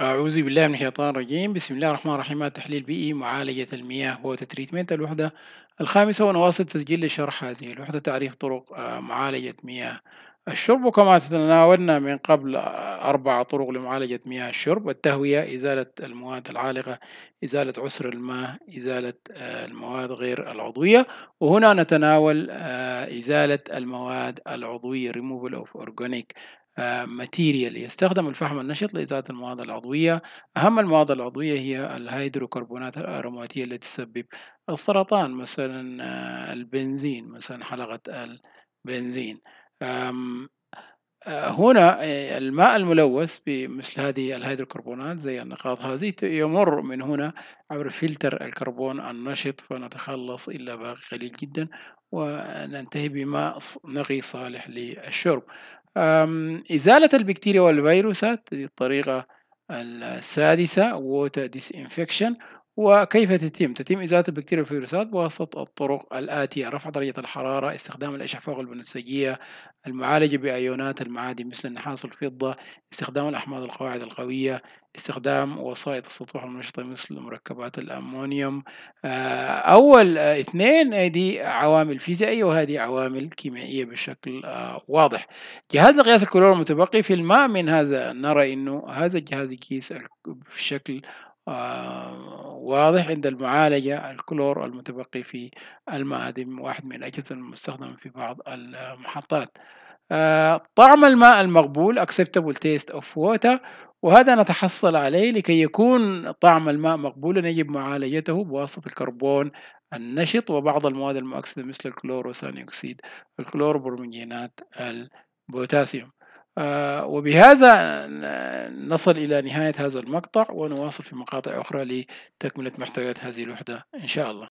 أعوذ بالله من الشيطان الرجيم بسم الله الرحمن الرحيم تحليل بيئي معالجة المياه ووتر تريتمنت الوحدة الخامسة ونواصل تسجيل لشرح هذه الوحدة تعريف طرق آه، معالجة مياه الشرب كما تناولنا من قبل آه، أربع طرق لمعالجة مياه الشرب التهوية إزالة المواد العالقة إزالة عسر الماء إزالة آه، المواد غير العضوية وهنا نتناول إزالة المواد العضوية removal of organic ماتيريال يستخدم الفحم النشط لإزالة المواد العضوية أهم المواد العضوية هي الهيدروكربونات الأروماتية التي تسبب السرطان مثلا آه، البنزين مثلا حلقة البنزين آه، هنا آه، الماء الملوث بمثل هذه الهيدروكربونات زي النقاط هذه يمر من هنا عبر فلتر الكربون النشط فنتخلص إلا باقي قليل جدا وننتهي بماء نقي صالح للشرب إزالة البكتيريا والفيروسات دي الطريقة السادسة Water Disinfection وكيف تتم؟ تتم إزالة البكتيريا والفيروسات بواسطة الطرق الآتية رفع درجة الحرارة استخدام الأشعة فوق البنفسجية المعالجة بأيونات المعادن مثل النحاس والفضة استخدام الأحماض القواعد القوية استخدام وسائط السطوح المنشطة مثل مركبات الأمونيوم آه، أول آه، اثنين آه، دي عوامل فيزيائية وهذه عوامل كيميائية بشكل واضح جهاز لقياس الكلور المتبقي في الماء من هذا نرى أنه هذا الجهاز يقيس بشكل آه، واضح عند المعالجة الكلور المتبقي في المعادن واحد من الأجهزة المستخدمة في بعض المحطات آه، طعم الماء المقبول acceptable taste of water وهذا نتحصل عليه لكي يكون طعم الماء مقبولا يجب معالجته بواسطة الكربون النشط وبعض المواد المؤكسدة مثل الكلور وثاني أكسيد الكلور بروميجينات البوتاسيوم آه، وبهذا نصل إلى نهاية هذا المقطع ونواصل في مقاطع أخرى لتكملة محتويات هذه الوحدة إن شاء الله